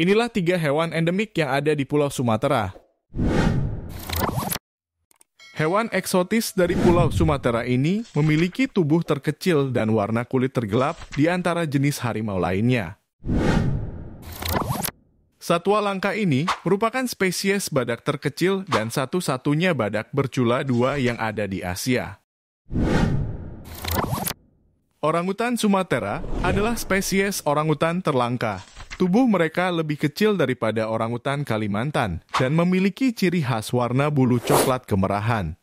Inilah tiga hewan endemik yang ada di Pulau Sumatera. Hewan eksotis dari Pulau Sumatera ini memiliki tubuh terkecil dan warna kulit tergelap di antara jenis harimau lainnya. Satwa langka ini merupakan spesies badak terkecil dan satu-satunya badak bercula dua yang ada di Asia. Orangutan Sumatera adalah spesies orangutan terlangka Tubuh mereka lebih kecil daripada orangutan Kalimantan dan memiliki ciri khas warna bulu coklat kemerahan.